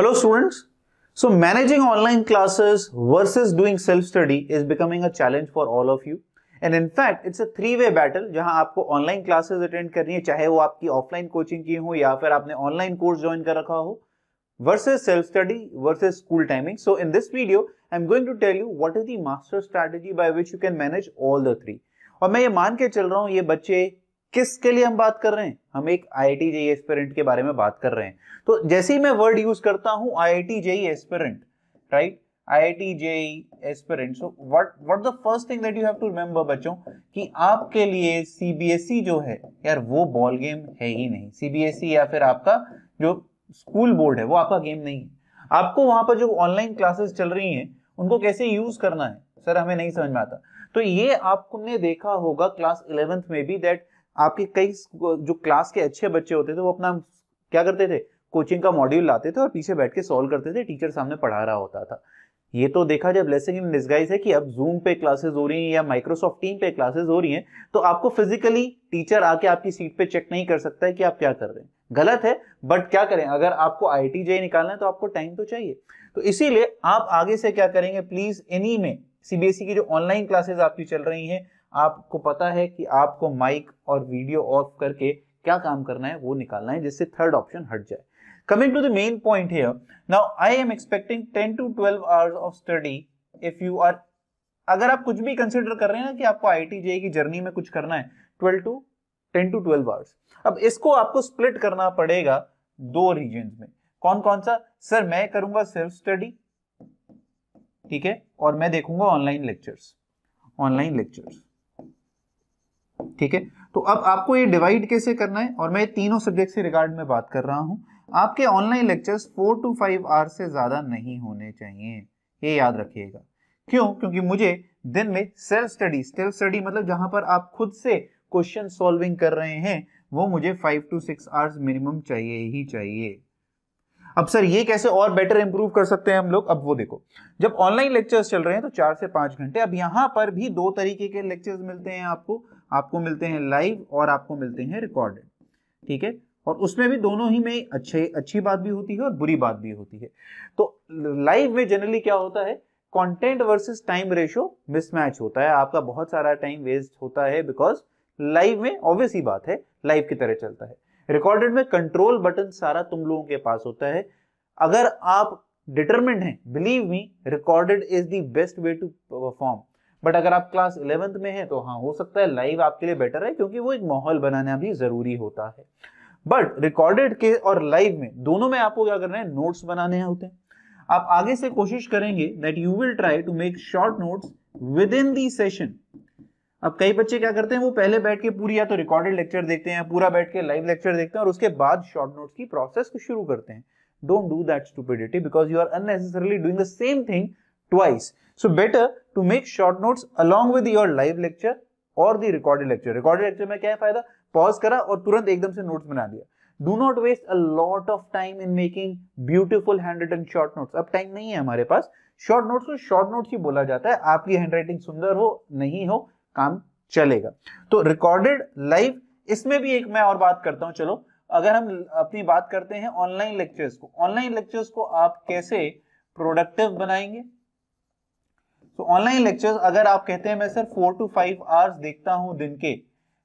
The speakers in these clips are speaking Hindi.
Hello students so managing online classes versus doing self study is becoming a challenge for all of you and fact it's a three way battle जहां आपको ऑनलाइन क्लासेस अटेंड करनी है चाहे वो आपकी ऑफलाइन कोचिंग की हो या फिर आपने ऑनलाइन कोर्स ज्वाइन कर रखा हो versus self study versus school timing so in this video I am going to tell you what is the master strategy by which you can manage all the three और मैं ये मान के चल रहा हूँ ये बच्चे किसके लिए हम बात कर रहे हैं हम एक आई आई एस्पिरेंट के बारे में बात कर रहे हैं तो जैसे ही मैं वर्ड यूज करता हूं I I T JEE aspirant right I I T JEE aspirant so what what the first thing that you have to remember बच्चों कि आपके लिए सीबीएसई e जो है यार वो बॉल गेम है ही नहीं सीबीएसई e या फिर आपका जो स्कूल बोर्ड है वो आपका गेम नहीं है आपको वहां पर जो ऑनलाइन क्लासेस चल रही हैं उनको कैसे यूज करना है सर हमें नहीं समझ में आता तो ये आपने देखा होगा क्लास इलेवेंथ में भी दैट आपके कई जो क्लास के अच्छे बच्चे होते थे वो अपना क्या करते थे कोचिंग का मॉड्यूल लाते थे और पीछे बैठ के सॉल्व करते थे टीचर सामने पढ़ा रहा होता था ये तो देखा जब ब्लेसिंग इन डिस्गाइज है कि अब जूम पे क्लासेस हो रही हैं या माइक्रोसॉफ्ट टीम पे क्लासेस हो रही हैं तो आपको फिजिकली टीचर आके आपकी सीट पे चेक नहीं कर सकता है कि आप क्या कर रहे हैं गलत है बट क्या करें अगर आपको आई टी जे निकालना है तो आपको टाइम तो चाहिए तो इसीलिए आप आगे से क्या करेंगे प्लीज इन्हीं में सीबीएसई e की जो ऑनलाइन क्लासेस आपकी चल रही हैं आपको पता है कि आपको माइक और वीडियो ऑफ करके क्या काम करना है वो निकालना है जिससे थर्ड ऑप्शन हट जाए coming to the main point here now i am expecting 10 to 12 hours of study if अगर आप कुछ भी कंसिडर कर रहे हैं ना कि आपको आई टी की जर्नी में कुछ करना है 12 टू 10 टू 12 आवर्स अब इसको आपको स्प्लिट करना पड़ेगा दो रीजन में कौन कौन सा सर मैं करूंगा सेल्फ स्टडी ठीक है और मैं देखूंगा ऑनलाइन लेक्चर्स ऑनलाइन लेक्चर्स ठीक है तो अब आपको ये डिवाइड कैसे करना है और मैं तीनों सब्जेक्ट से रिगार्ड में बात कर रहा हूँ आपके online lectures four to five hours से ज़्यादा नहीं होने चाहिए ये याद रखिएगा क्यों क्योंकि मुझे दिन में सेल्फ स्टडी सेल्फ स्टडी मतलब जहां पर आप खुद से क्वेश्चन सॉल्विंग कर रहे हैं वो मुझे five to six hours minimum चाहिए ही चाहिए अब सर ये कैसे और बेटर इंप्रूव कर सकते हैं हम लोग अब वो देखो जब ऑनलाइन लेक्चर्स चल रहे हैं तो चार से पांच घंटे अब यहां पर भी दो तरीके के लेक्चर्स मिलते हैं आपको आपको मिलते हैं लाइव और आपको मिलते हैं रिकॉर्डेड ठीक है और उसमें भी दोनों ही में अच्छे अच्छी बात भी होती है और बुरी बात भी होती है तो लाइव में जनरली क्या होता है content versus time ratio mismatch होता है आपका बहुत सारा टाइम वेस्ट होता है बिकॉज लाइव में ऑब्वियस ही बात है लाइव की तरह चलता है रिकॉर्डेड में कंट्रोल बटन सारा तुम लोगों के पास होता है अगर आप डिटरमेंट हैं believe me recorded is the best way to perform but अगर आप क्लास इलेवेंथ में हैं तो हाँ हो सकता है लाइव आपके लिए बेटर है क्योंकि वो एक माहौल बनाना भी ज़रूरी होता है बट रिकॉर्डेड के और लाइव में दोनों में आपको क्या करना है नोट्स बनाने हैं होते हैं आप आगे से कोशिश करेंगे that you will try to make short notes within the session अब कई बच्चे क्या करते हैं वो पहले बैठ के पूरी या तो रिकॉर्डेड लेक्चर देखते हैं पूरा बैठ के लाइव लेक्चर देखते हैं और उसके बाद शॉर्ट नोट्स की प्रोसेस को शुरू करते हैं don't do that stupidity because you are unnecessarily doing the same thing twice so better to make short notes along with your live lecture और the recorded lecture recorded lecture में क्या है फायदा पॉज करा और तुरंत एकदम से नोट्स बना दिया do not waste a lot of time in making beautiful handwritten short notes अब टाइम नहीं है हमारे पास शॉर्ट नोट्स को शॉर्ट नोट्स ही बोला जाता है आपकी हैंड राइटिंग सुंदर हो नहीं हो काम चलेगा तो रिकॉर्डेड लाइव इसमें भी एक मैं और बात करता हूं चलो अगर हम अपनी बात करते हैं ऑनलाइन लेक्चर्स को ऑनलाइन लेक्चर्स को आप कैसे प्रोडक्टिव बनाएंगे सो ऑनलाइन लेक्चर्स अगर आप कहते हैं मैं sir four to five hours देखता हूं दिन के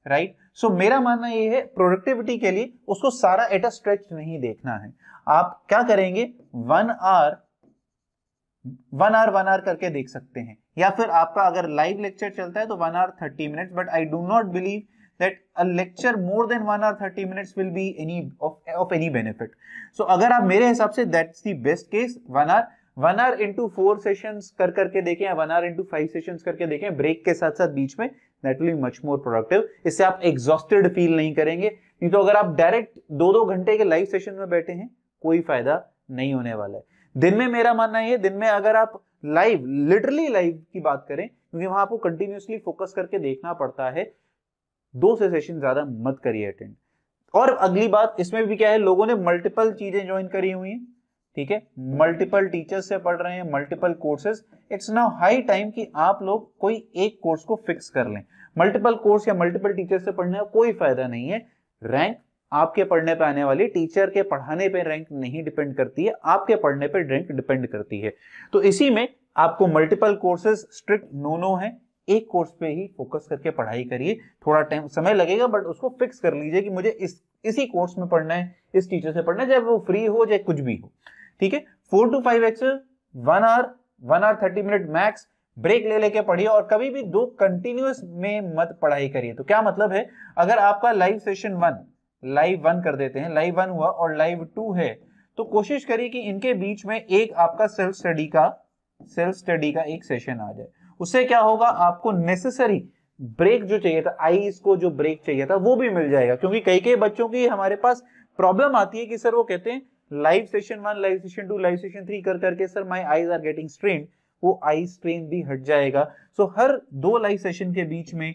राइट right? सो so, मेरा मानना ये है प्रोडक्टिविटी के लिए उसको सारा एट अ स्ट्रेच नहीं देखना है आप क्या करेंगे one hour one hour one hour करके देख सकते हैं या फिर आपका अगर लाइव लेक्चर चलता है तो one hour thirty minute but I do not believe that a lecture more than one hour thirty minutes will be any of any benefit so अगर आप मेरे हिसाब से that's the best case one hour one hour into four session कर करके देखें या one hour into five session करके देखें ब्रेक के साथ साथ बीच में that will be much more productive इससे आप एग्जॉस्टेड फील नहीं करेंगे नहीं तो अगर आप डायरेक्ट दो दो घंटे के लाइव सेशन में बैठे हैं कोई फायदा नहीं होने वाला है दिन में मेरा मानना है दिन में अगर आप लाइव लिटरली लाइव की बात करें क्योंकि वहां आपको कंटिन्यूसली फोकस करके देखना पड़ता है दो से सेशन ज्यादा मत करिए अटेंड और अगली बात इसमें भी क्या है लोगों ने मल्टीपल चीजें ज्वाइन करी हुई हैं ठीक है मल्टीपल हम्म। टीचर्स से पढ़ रहे हैं multiple courses it's now high time कि आप लोग कोई एक कोर्स को फिक्स कर लें मल्टीपल कोर्स या मल्टीपल टीचर से पढ़ने का कोई फायदा नहीं है रैंक आपके पढ़ने पे आने वाली टीचर के पढ़ाने पे रैंक नहीं डिपेंड करती है आपके पढ़ने पे रैंक डिपेंड करती है तो इसी में आपको multiple courses strict no no है एक कोर्स पे ही फोकस करके पढ़ाई करिए थोड़ा टाइम समय लगेगा बट उसको फिक्स कर लीजिए कि मुझे इस इसी कोर्स में पढ़ना है इस टीचर से पढ़ना है चाहे वो फ्री हो चाहे कुछ भी हो ठीक है four to five lecture one hour one hour thirty minute max break ले लेके पढ़िए और कभी भी दो कंटिन्यूस में मत पढ़ाई करिए तो क्या मतलब है अगर आपका live session one live one कर देते हैं लाइव वन हुआ और लाइव टू है तो कोशिश करिए कि इनके बीच में एक आपका सेल्फ स्टडी का सेल्फ स्टडी का एक सेशन आ जाए उससे क्या होगा आपको नेसेसरी ब्रेक जो चाहिए था आई को जो ब्रेक चाहिए था वो भी मिल जाएगा क्योंकि कई कई बच्चों की हमारे पास प्रॉब्लम आती है कि सर वो कहते हैं live session one live session two live session three कर करके sir my eyes are getting strain वो आई स्ट्रेन भी हट जाएगा सो so, हर दो लाइव सेशन के बीच में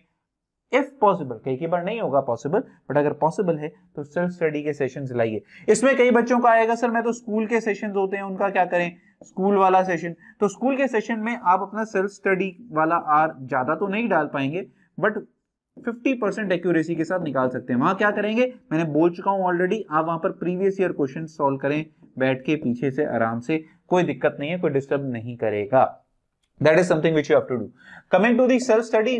इफ पॉसिबल कई कई बार नहीं होगा पॉसिबल बट अगर पॉसिबल है तो सेल्फ स्टडी के सेशन लाइए इसमें कई बच्चों का आएगा सर मैं तो स्कूल के सेशन होते हैं उनका क्या करें स्कूल वाला सेशन तो स्कूल के सेशन में आप अपना सेल्फ स्टडी वाला आर ज्यादा तो नहीं डाल पाएंगे बट 50 परसेंट एक्यूरेसी के साथ निकाल सकते हैं वहां क्या करेंगे मैंने बोल चुका हूं ऑलरेडी आप वहां पर प्रीवियस ईयर क्वेश्चन सॉल्व करें बैठ के पीछे से आराम से कोई दिक्कत नहीं है कोई डिस्टर्ब नहीं करेगा that is something which you have to do coming to the self study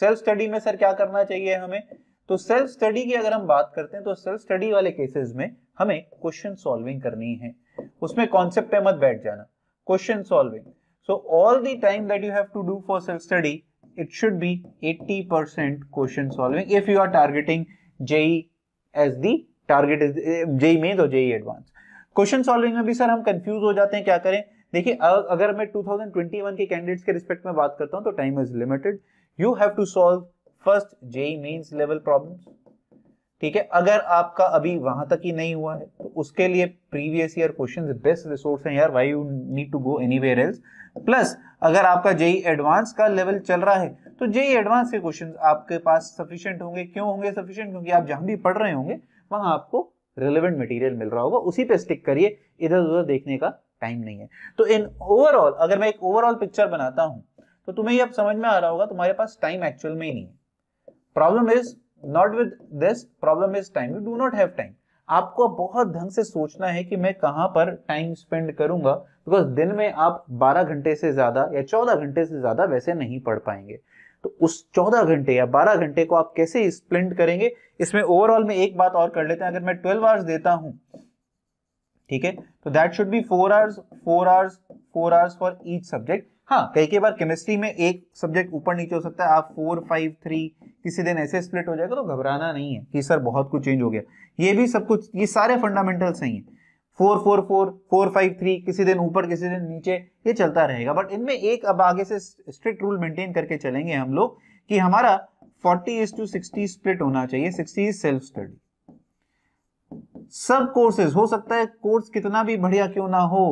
self study में सर क्या करना चाहिए हमें तो सेल्फ स्टडी की अगर हम बात करते हैं तो सेल्फ स्टडी वाले केसेस में हमें क्वेश्चन सॉल्विंग करनी है उसमें कॉन्सेप्ट पे मत बैठ जाना question solving so all the time that you have to do for self study it should be 80% question solving if you are targeting JE as the target is eh, JE main or JE advanced. Question solving में भी सर हम कंफ्यूज हो जाते हैं क्या करें देखिए अगर मैं 2021 के कैंडिडेट्स के रिस्पेक्ट में बात करता हूं तो time is limited you have to solve first JE mains level problems ठीक है अगर आपका अभी वहां तक ही नहीं हुआ है तो उसके लिए previous year question best resource हैं यार why you need to go any else plus अगर आपका जेई एडवांस e का लेवल चल रहा है तो जेई एडवांस e के क्वेश्चन आपके पास सफिशियंट होंगे क्यों होंगे सफिशियंट क्योंकि आप जहां भी पढ़ रहे होंगे वहां आपको रिलेवेंट मटेरियल मिल रहा होगा उसी पे स्टिक करिए इधर उधर देखने का टाइम नहीं है तो इन ओवरऑल अगर मैं एक ओवरऑल पिक्चर बनाता हूं तो तुम्हें ये अब समझ में आ रहा होगा तुम्हारे पास टाइम एक्चुअल में ही नहीं है problem is not with this problem is time you do not have time आपको बहुत ढंग से सोचना है कि मैं कहाँ पर टाइम स्पेंड करूंगा बिकॉज दिन में आप 12 घंटे से ज़्यादा या 14 घंटे से ज़्यादा वैसे नहीं पढ़ पाएंगे तो उस 14 घंटे या 12 घंटे को आप कैसे स्प्लिंट करेंगे इसमें ओवरऑल में एक बात और कर लेते हैं अगर मैं 12 आवर्स देता हूं ठीक है तो that should be four hours four hours four hours for each subject हाँ कई कई बार केमिस्ट्री में एक सब्जेक्ट ऊपर नीचे हो सकता है आप फोर फाइव थ्री किसी दिन ऐसे स्प्लिट हो जाएगा तो घबराना नहीं है कि सर बहुत कुछ चेंज हो गया ये भी सब कुछ ये सारे फंडामेंटल सही है four four four four five three किसी दिन ऊपर किसी दिन नीचे ये चलता रहेगा बट इनमें एक अब आगे से स्ट्रिक्ट रूल मेंटेन करके चलेंगे हम लोग कि हमारा 40 इज टू 60 स्प्लिट होना चाहिए 60 इज सेल्फ स्टडी सब कोर्सेज हो सकता है कोर्स कितना भी बढ़िया क्यों ना हो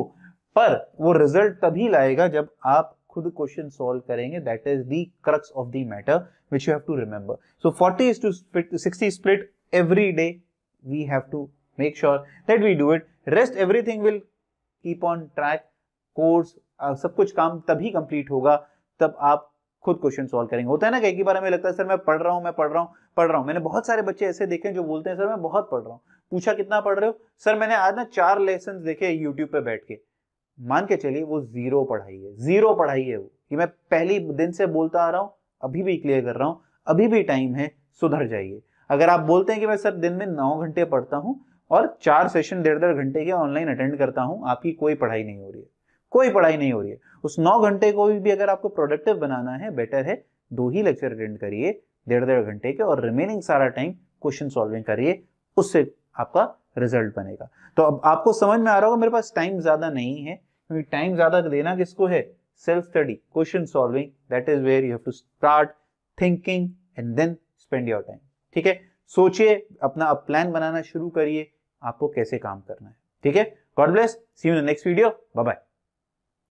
पर वो रिजल्ट तभी लाएगा जब आप खुद क्वेश्चन सॉल्व करेंगे that is the crux of the matter which you have to remember so forty is to sixty split every day we have to make sure that we do it rest everything will keep on track course uh, सब कुछ काम तभी कंप्लीट होगा तब आप खुद क्वेश्चन सॉल्व करेंगे होता है ना कई बार हमें लगता है सर मैं पढ़ रहा हूँ मैं पढ़ रहा हूँ पढ़ रहा हूँ मैंने बहुत सारे बच्चे ऐसे देखे जो बोलते हैं सर मैं बहुत पढ़ रहा हूँ पूछा कितना पढ़ रहे हो सर मैंने आज ना चार लेसन देखे यूट्यूब पर बैठ के मान के चलिए वो जीरो पढ़ाई है जीरो पढ़ाई है वो कि मैं पहली दिन से बोलता आ रहा हूँ अभी भी क्लियर कर रहा हूँ अभी भी टाइम है सुधर जाइए अगर आप बोलते हैं कि मैं सर दिन में नौ घंटे पढ़ता हूँ और चार सेशन डेढ़ डेढ़ घंटे के ऑनलाइन अटेंड करता हूँ आपकी कोई पढ़ाई नहीं हो रही है कोई पढ़ाई नहीं हो रही है उस नौ घंटे को भी, भी अगर आपको प्रोडक्टिव बनाना है बेटर है दो ही लेक्चर अटेंड करिए डेढ़ डेढ़ घंटे के और रिमेनिंग सारा टाइम क्वेश्चन सॉल्विंग करिए उससे आपका रिजल्ट बनेगा तो अब आपको समझ में आ रहा होगा मेरे पास टाइम ज़्यादा नहीं है क्योंकि टाइम ज्यादा देना किसको है self study question solving that is where you have to start thinking and then spend your time ठीक है सोचिए अपना अब प्लान बनाना शुरू करिए आपको कैसे काम करना है ठीक है God bless see you next video bye bye